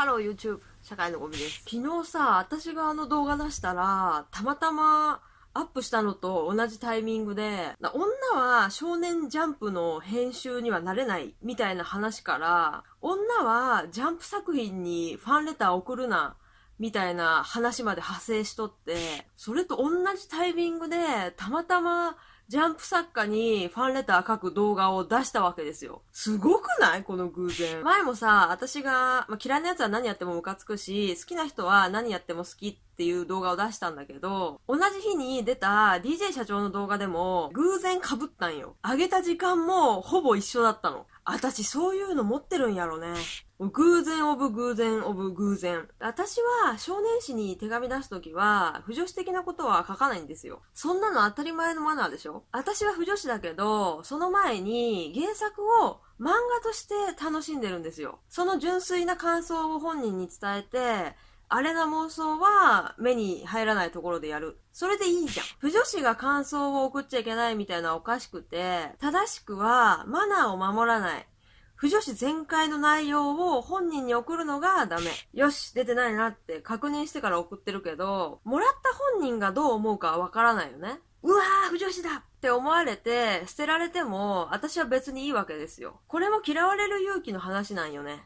ハロー YouTube 社会のゴミです昨日さ私があの動画出したらたまたまアップしたのと同じタイミングで女は少年ジャンプの編集にはなれないみたいな話から女はジャンプ作品にファンレター送るなみたいな話まで派生しとってそれと同じタイミングでたまたまジャンプ作家にファンレター書く動画を出したわけですよ。すごくないこの偶然。前もさ、私が、まあ、嫌いな奴は何やってもムカつくし、好きな人は何やっても好きってっていう動画を出したんだけど、同じ日に出た DJ 社長の動画でも偶然被ったんよ。上げた時間もほぼ一緒だったの。私そういうの持ってるんやろね。偶然オブ偶然オブ偶然。私は少年誌に手紙出すときは、不女子的なことは書かないんですよ。そんなの当たり前のマナーでしょ私は不女子だけど、その前に原作を漫画として楽しんでるんですよ。その純粋な感想を本人に伝えて、あれな妄想は目に入らないところでやる。それでいいじゃん。不女子が感想を送っちゃいけないみたいなおかしくて、正しくはマナーを守らない。不女子全開の内容を本人に送るのがダメ。よし、出てないなって確認してから送ってるけど、もらった本人がどう思うかわからないよね。うわー、不女子だって思われて、捨てられても、私は別にいいわけですよ。これも嫌われる勇気の話なんよね。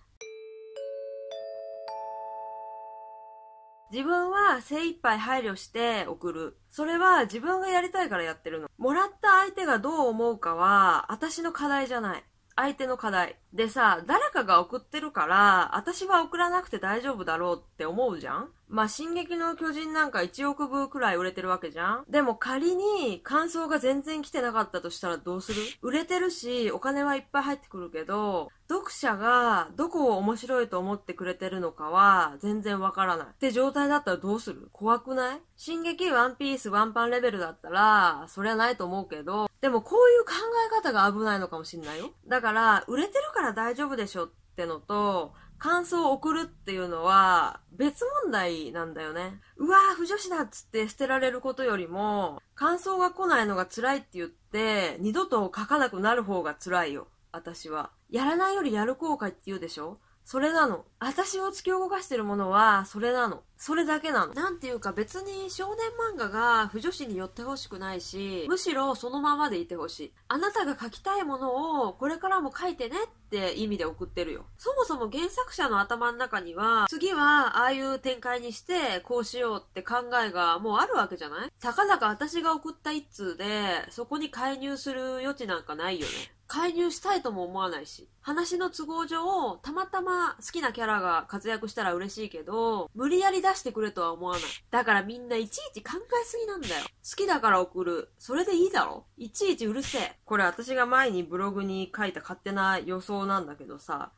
自分は精一杯配慮して送る。それは自分がやりたいからやってるの。もらった相手がどう思うかは、私の課題じゃない。相手の課題。でさ、誰かが送ってるから、私は送らなくて大丈夫だろうって思うじゃんまあ、進撃の巨人なんか1億部くらい売れてるわけじゃんでも仮に感想が全然来てなかったとしたらどうする売れてるし、お金はいっぱい入ってくるけど、読者がどこを面白いと思ってくれてるのかは全然わからない。って状態だったらどうする怖くない進撃ワンピースワンパンレベルだったら、そりゃないと思うけど、でもこういう考え方が危ないのかもしれないよ。だから、売れてるから大丈夫でしょってのと、感想を送るっていうのは別問題なんだよね。うわぁ、不女子だっつって捨てられることよりも、感想が来ないのが辛いって言って、二度と書かなくなる方が辛いよ。私は。やらないよりやる後悔って言うでしょそれなの。私を突き動かしてるものは、それなの。それだけなの。なんていうか別に少年漫画が不女子に寄ってほしくないし、むしろそのままでいてほしい。あなたが書きたいものをこれからも書いてねって意味で送ってるよ。そもそも原作者の頭の中には、次はああいう展開にしてこうしようって考えがもうあるわけじゃないたかだか私が送った一通で、そこに介入する余地なんかないよね。介入したいとも思わないし、話の都合上、たまたま好きなキャラが活躍したら嬉しいけど、無理やり出してくれとは思わない。だからみんないちいち考えすぎなんだよ。好きだから送る。それでいいだろいちいちうるせえ。これ私が前にブログに書いた勝手な予想なんだけどさ、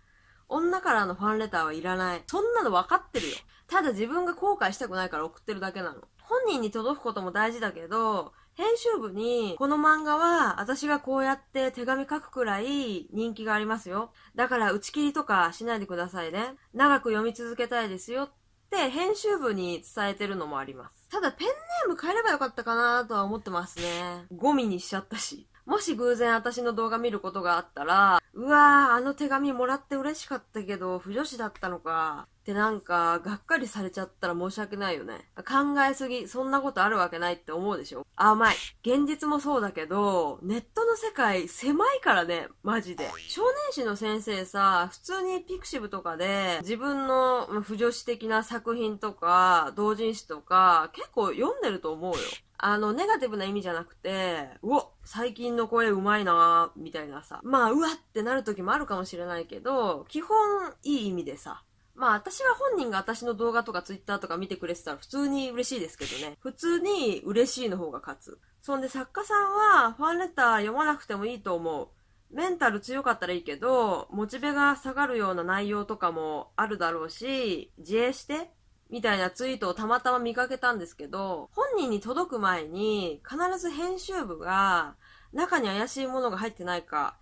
女からのファンレターはいらない。そんなの分かってるよ。ただ自分が後悔したくないから送ってるだけなの。本人に届くことも大事だけど、編集部に、この漫画は私がこうやって手紙書くくらい人気がありますよ。だから打ち切りとかしないでくださいね。長く読み続けたいですよって編集部に伝えてるのもあります。ただペンネーム変えればよかったかなとは思ってますね。ゴミにしちゃったし。もし偶然私の動画見ることがあったら、うわぁ、あの手紙もらって嬉しかったけど、不女子だったのか。で、なんか、がっかりされちゃったら申し訳ないよね。考えすぎ、そんなことあるわけないって思うでしょ甘い。現実もそうだけど、ネットの世界狭いからね、マジで。少年誌の先生さ、普通にピクシブとかで、自分の不女子的な作品とか、同人誌とか、結構読んでると思うよ。あの、ネガティブな意味じゃなくて、うお最近の声うまいなみたいなさ。まあ、うわってなる時もあるかもしれないけど、基本いい意味でさ、まあ私は本人が私の動画とかツイッターとか見てくれてたら普通に嬉しいですけどね。普通に嬉しいの方が勝つ。そんで作家さんはファンレター読まなくてもいいと思う。メンタル強かったらいいけど、モチベが下がるような内容とかもあるだろうし、自衛してみたいなツイートをたまたま見かけたんですけど、本人に届く前に必ず編集部が中に怪しいものが入ってないか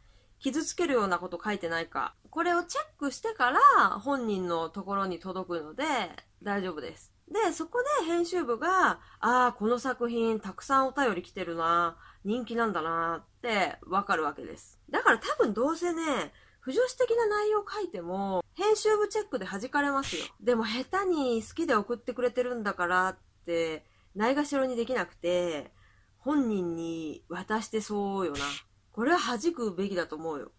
傷つけるようなこと書いてないか、これをチェックしてから本人のところに届くので大丈夫です。で、そこで編集部が、ああ、この作品たくさんお便り来てるな、人気なんだなってわかるわけです。だから多分どうせね、不女子的な内容書いても、編集部チェックで弾かれますよ。でも下手に好きで送ってくれてるんだからって、ないがしろにできなくて、本人に渡してそうよな。これは弾くべきだと思うよ。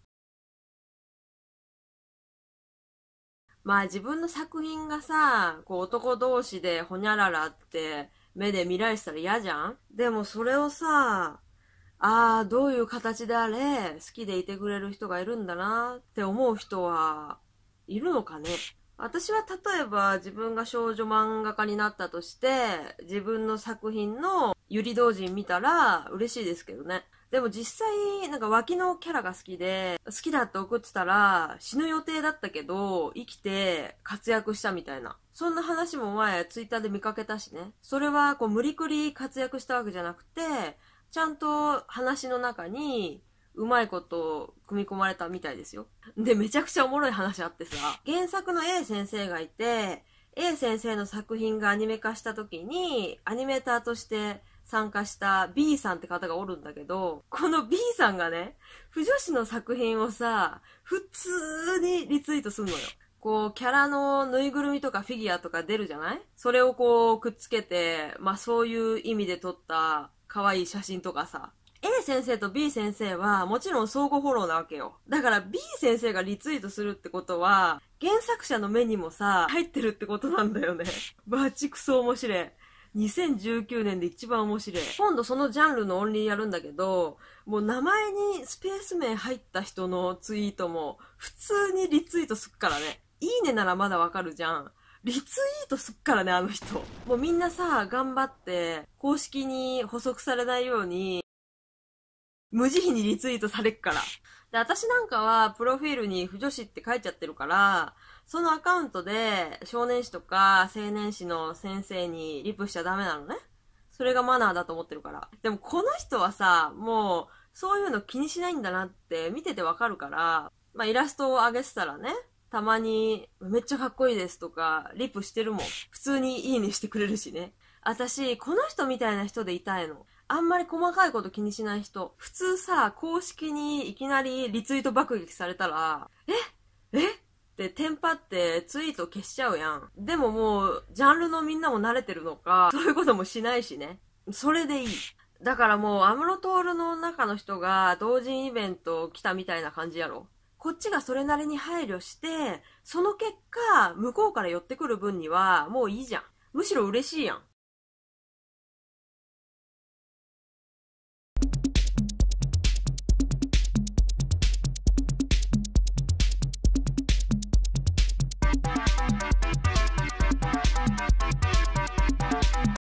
まあ自分の作品がさ、こう男同士でほにゃららって目で見られてたら嫌じゃんでもそれをさ、ああ、どういう形であれ、好きでいてくれる人がいるんだなって思う人はいるのかね私は例えば自分が少女漫画家になったとして、自分の作品のゆり同人見たら嬉しいですけどね。でも実際、なんか脇のキャラが好きで、好きだって送ってたら、死ぬ予定だったけど、生きて活躍したみたいな。そんな話も前、ツイッターで見かけたしね。それは、こう、無理くり活躍したわけじゃなくて、ちゃんと話の中に、うまいこと組み込まれたみたいですよ。で、めちゃくちゃおもろい話あってさ、原作の A 先生がいて、A 先生の作品がアニメ化した時に、アニメーターとして、参加した B さんって方がおるんだけど、この B さんがね、不女子の作品をさ、普通にリツイートするのよ。こう、キャラのぬいぐるみとかフィギュアとか出るじゃないそれをこう、くっつけて、まあそういう意味で撮った可愛い写真とかさ。A 先生と B 先生はもちろん相互フォローなわけよ。だから B 先生がリツイートするってことは、原作者の目にもさ、入ってるってことなんだよね。バチクソ面白い。2019年で一番面白い。今度そのジャンルのオンリーやるんだけど、もう名前にスペース名入った人のツイートも普通にリツイートすっからね。いいねならまだわかるじゃん。リツイートすっからね、あの人。もうみんなさ、頑張って、公式に補足されないように、無慈悲にリツイートされっから。で、私なんかは、プロフィールに不女子って書いちゃってるから、そのアカウントで少年誌とか青年誌の先生にリプしちゃダメなのね。それがマナーだと思ってるから。でもこの人はさ、もうそういうの気にしないんだなって見ててわかるから、まあイラストを上げてたらね、たまにめっちゃかっこいいですとか、リプしてるもん。普通にいいねしてくれるしね。私、この人みたいな人でいたいの。あんまり細かいこと気にしない人。普通さ、公式にいきなりリツイート爆撃されたら、えで、テンパってツイート消しちゃうやん。でももう、ジャンルのみんなも慣れてるのか、そういうこともしないしね。それでいい。だからもう、アムロトールの中の人が同人イベント来たみたいな感じやろ。こっちがそれなりに配慮して、その結果、向こうから寄ってくる分には、もういいじゃん。むしろ嬉しいやん。